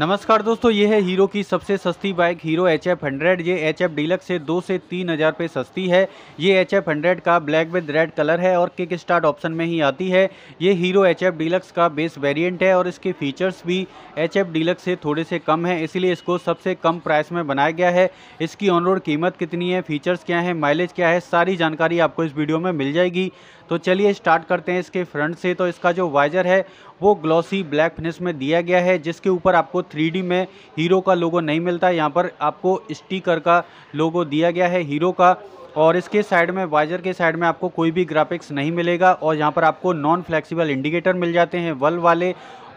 नमस्कार दोस्तों ये है हीरो की सबसे सस्ती bike Hero H F hundred ये एच एफ डीलक्स से दो से तीन हज़ार पे सस्ती है ये एच एफ हंड्रेड का ब्लैक विद रेड कलर है और किक स्टार्ट ऑप्शन में ही आती है ये हीरो एच एफ डीलक्स का बेस वेरिएंट है और इसके फीचर्स भी एच एफ डीलक्स से थोड़े से कम है इसलिए इसको सबसे कम प्राइस में बनाया गया है इसकी ऑन रोड कीमत कितनी है फीचर्स क्या है माइलेज क्या है सारी जानकारी आपको इस वीडियो में मिल जाएगी तो चलिए स्टार्ट करते हैं इसके फ्रंट से तो इसका जो वाइजर है वो ग्लॉसी ब्लैक फिनिश में दिया गया है जिसके ऊपर आपको थ्री में हीरो का लोगो नहीं मिलता है यहाँ पर आपको स्टीकर का लोगो दिया गया है हीरो का और इसके साइड में वाइजर के साइड में आपको कोई भी ग्राफिक्स नहीं मिलेगा और यहाँ पर आपको नॉन फ्लेक्सिबल इंडिकेटर मिल जाते हैं वल वाले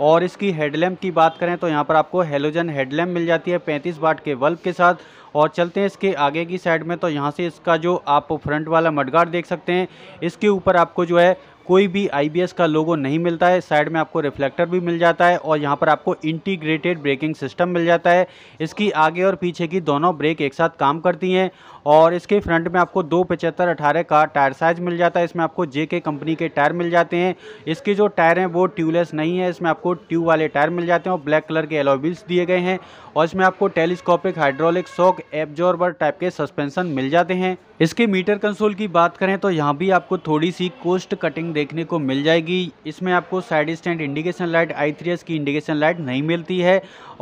और इसकी हेडलैम्प की बात करें तो यहाँ पर आपको हेलोजन हेडलैम्प मिल जाती है 35 वाट के बल्ब के साथ और चलते हैं इसके आगे की साइड में तो यहाँ से इसका जो आप फ्रंट वाला मडगार्ड देख सकते हैं इसके ऊपर आपको जो है कोई भी आई का लोगो नहीं मिलता है साइड में आपको रिफ्लेक्टर भी मिल जाता है और यहाँ पर आपको इंटीग्रेटेड ब्रेकिंग सिस्टम मिल जाता है इसकी आगे और पीछे की दोनों ब्रेक एक साथ काम करती हैं और इसके फ्रंट में आपको दो पचहत्तर अठारह का टायर साइज मिल जाता है इसमें आपको जे के कंपनी के टायर मिल जाते हैं इसके जो टायर हैं वो ट्यूबलेस नहीं है इसमें आपको ट्यूब वाले टायर मिल जाते हैं और ब्लैक कलर के एलोबिल्स दिए गए हैं और इसमें आपको telescopic hydraulic shock absorber type के सस्पेंसन मिल जाते हैं इसके मीटर कंसोल की बात करें तो यहाँ भी आपको थोड़ी सी कोस्ट कटिंग देखने को मिल जाएगी इसमें आपको साइड स्टैंड इंडिकेशन लाइट आई की इंडिकेशन लाइट नहीं मिलती है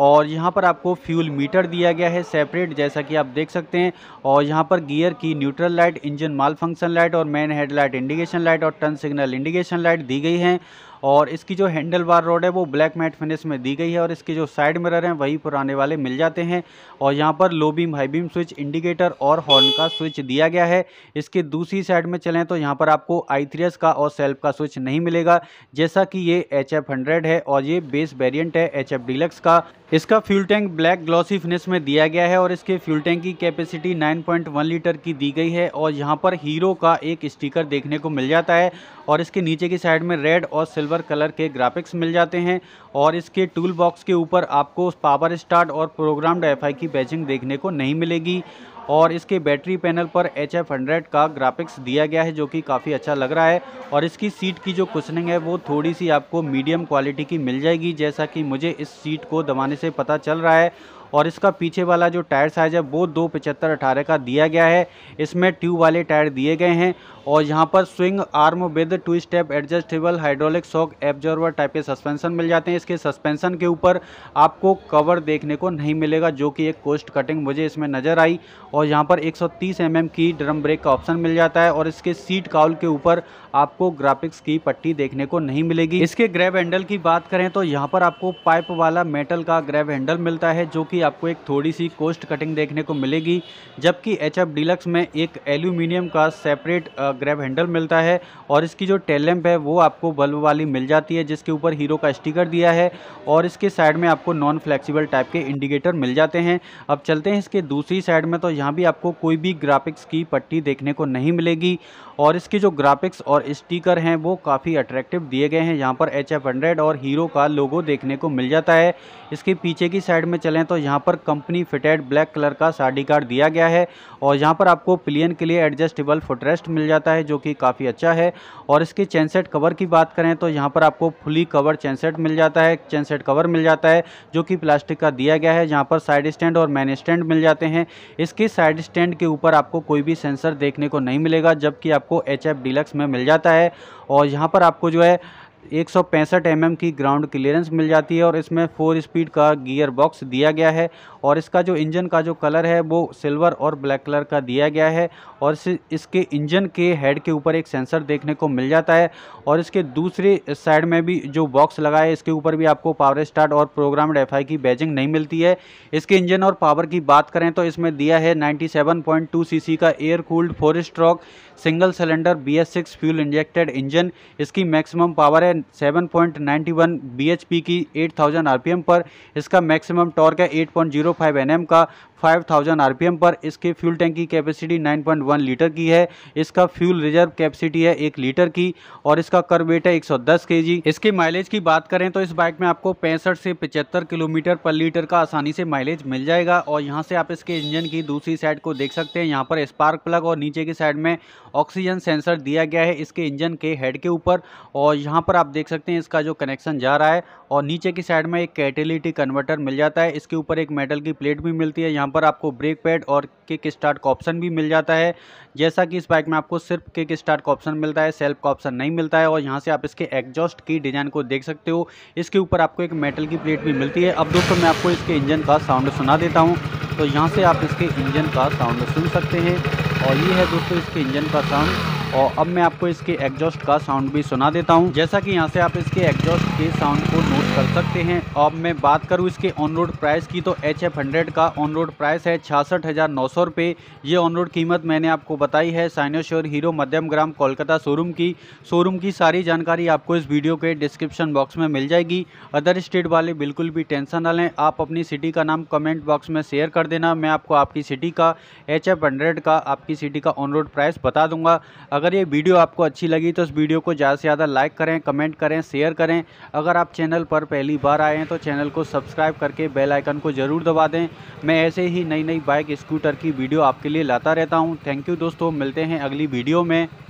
और यहाँ पर आपको फ्यूल मीटर दिया गया है सेपरेट जैसा कि आप देख सकते हैं और यहाँ पर गियर की neutral light engine malfunction light और मेन हेडलाइट इंडिकेशन लाइट और टर्न सिग्नल इंडिकेशन लाइट दी गई हैं और इसकी जो हैंडल बार रोड है वो ब्लैक मैट फिनिश में दी गई है और इसके जो साइड मिरर हैं वही पर आने वाले मिल जाते हैं और यहाँ पर low beam high beam switch indicator और हॉर्न का स्विच दिया गया है इसके दूसरी साइड में चलें तो यहाँ पर आपको आई का और सेल्फ का स्विच नहीं मिलेगा जैसा कि ये एच है और ये बेस वेरियंट है एच डिलक्स का इसका fuel tank black glossy finish में दिया गया है और इसके फ्यूल टैंक की कैपेसिटी 9.1 लीटर की दी गई है और यहाँ पर हीरो का एक स्टिकर देखने को मिल जाता है और इसके नीचे की साइड में रेड और सिल्वर कलर के ग्राफिक्स मिल जाते हैं और इसके टूल बॉक्स के ऊपर आपको पावर स्टार्ट और प्रोग्राम एफ की बैचिंग देखने को नहीं मिलेगी और इसके बैटरी पैनल पर एच एफ हंड्रेड का ग्राफिक्स दिया गया है जो कि काफ़ी अच्छा लग रहा है और इसकी सीट की जो कुशनिंग है वो थोड़ी सी आपको मीडियम क्वालिटी की मिल जाएगी जैसा कि मुझे इस सीट को दबाने से पता चल रहा है और इसका पीछे वाला जो टायर साइज है वो दो पचहत्तर अठारह का दिया गया है इसमें ट्यूब वाले टायर दिए गए हैं और यहाँ पर swing arm with two step adjustable hydraulic shock absorber type के सस्पेंसन मिल जाते हैं इसके सस्पेंसन के ऊपर आपको कवर देखने को नहीं मिलेगा जो कि एक कोस्ट कटिंग मुझे इसमें नज़र आई और यहाँ पर 130 एम mm की ड्रम ब्रेक का ऑप्शन मिल जाता है और इसके सीट काउल के ऊपर आपको ग्राफिक्स की पट्टी देखने को नहीं मिलेगी इसके ग्रैब हैंडल की बात करें तो यहाँ पर आपको पाइप वाला मेटल का ग्रैब हैंडल मिलता है जो कि की आपको एक थोड़ी सी कोस्ट कटिंग देखने को मिलेगी जबकि एच एफ डिलक्स में एक एल्यूमिनियम का सेपरेट ग्रैब हैंडल मिलता है और इसकी जो टेल लैम्प है वो आपको बल्ब वाली मिल जाती है जिसके ऊपर हीरो का स्टिकर दिया है और इसके साइड में आपको नॉन फ्लेक्सीबल टाइप के इंडिकेटर मिल जाते हैं अब चलते हैं इसके दूसरी साइड में तो यहाँ भी आपको कोई भी ग्राफिक्स की पट्टी देखने को नहीं मिलेगी और इसके जो ग्राफिक्स और स्टिकर हैं वो काफ़ी अट्रैक्टिव दिए गए हैं यहाँ पर एच एफ हंड्रेड और हीरो का लोगो देखने को मिल जाता है इसके पीछे की साइड में चलें तो यहाँ यहाँ पर कंपनी फिटेड ब्लैक कलर का साड़ी कार्ड दिया गया है और यहाँ पर आपको प्लियन के लिए एडजस्टेबल फुटरेस्ट मिल जाता है जो कि काफ़ी अच्छा है और इसके चैनसेट कवर की बात करें तो यहाँ पर आपको फुली कवर चैनसेट मिल जाता है चैनसेट कवर मिल जाता है जो कि प्लास्टिक का दिया गया है जहाँ पर साइड स्टैंड और मैन स्टैंड मिल जाते हैं इसके साइड स्टैंड के ऊपर आपको कोई भी सेंसर देखने को नहीं मिलेगा जबकि आपको एच एफ में मिल जाता है और यहाँ पर आपको जो है एक सौ एम की ग्राउंड क्लियरेंस मिल जाती है और इसमें फोर स्पीड का गियर बॉक्स दिया गया है और इसका जो इंजन का जो कलर है वो सिल्वर और ब्लैक कलर का दिया गया है और इसके इंजन के हेड के ऊपर एक सेंसर देखने को मिल जाता है और इसके दूसरे साइड में भी जो बॉक्स लगा है इसके ऊपर भी आपको पावर स्टार्ट और प्रोग्राम एफ की बैजिंग नहीं मिलती है इसके इंजन और पावर की बात करें तो इसमें दिया है नाइन्टी सेवन का air cooled four stroke single cylinder B S six fuel injected engine इसकी मैक्सिमम पावर है 7.91 पी की 8000 आरपीएम पर इसका मैक्सिमम टॉर्क है 8.05 एम का 5000 आरपीएम पर इसके फ्यूल टैंक की कैपेसिटी 9.1 लीटर की है इसका फ्यूल रिजर्व कैपेसिटी है एक लीटर की और इसका कर वेट है 110 केजी इसके माइलेज की बात करें तो इस बाइक में आपको पैंसठ से पचहत्तर किलोमीटर पर लीटर का आसानी से माइलेज मिल जाएगा और यहाँ से आप इसके इंजन की दूसरी साइड को देख सकते हैं यहाँ पर स्पार्क प्लग और नीचे की साइड में ऑक्सीजन सेंसर दिया गया है इसके इंजन के हेड के ऊपर और यहाँ पर आप देख सकते हैं इसका जो कनेक्शन जा रहा है और नीचे की साइड में एक कैटेलिटी कन्वर्टर मिल जाता है इसके ऊपर एक मेटल की प्लेट भी मिलती है यहाँ पर आपको ब्रेक पैड और किक स्टार्ट का ऑप्शन भी मिल जाता है जैसा कि इस बाइक में आपको सिर्फ किक स्टार्ट का ऑप्शन मिलता है सेल्फ का ऑप्शन नहीं मिलता है और यहाँ से आप इसके एग्जॉस्ट की डिज़ाइन को देख सकते हो इसके ऊपर आपको एक मेटल की प्लेट भी मिलती है अब दोस्तों मैं आपको इसके इंजन का साउंड सुना देता हूँ तो यहाँ से आप इसके इंजन का साउंड सुन सकते हैं और ये है दोस्तों इसके इंजन का साउंड और अब मैं आपको इसके एग्जॉस्ट का साउंड भी सुना देता हूँ जैसा कि यहाँ से आप इसके एग्जॉस्ट के साउंड को नोट कर सकते हैं अब मैं बात करूँ इसके ऑन रोड प्राइस की तो एच एफ हंड्रेड का ऑन रोड प्राइस है छियासठ हज़ार नौ सौ रुपये ये ऑन रोड कीमत मैंने आपको बताई है cynosure Hero Madhyamgram Kolkata showroom की शोरूम की सारी जानकारी आपको इस वीडियो के डिस्क्रिप्शन बॉक्स में मिल जाएगी अदर स्टेट वाले बिल्कुल भी टेंशन ना लें आप अपनी सिटी का नाम कमेंट बॉक्स में शेयर कर देना मैं आपको आपकी सिटी का एच एफ हंड्रेड का आपकी सिटी का ऑन रोड प्राइस बता दूंगा अगर ये वीडियो आपको अच्छी लगी तो इस वीडियो को ज़्यादा से ज़्यादा लाइक करें कमेंट करें शेयर करें अगर आप चैनल पर पहली बार आए हैं तो चैनल को सब्सक्राइब करके बेल आइकन को ज़रूर दबा दें मैं ऐसे ही नई नई बाइक स्कूटर की वीडियो आपके लिए लाता रहता हूँ थैंक यू दोस्तों मिलते हैं अगली वीडियो में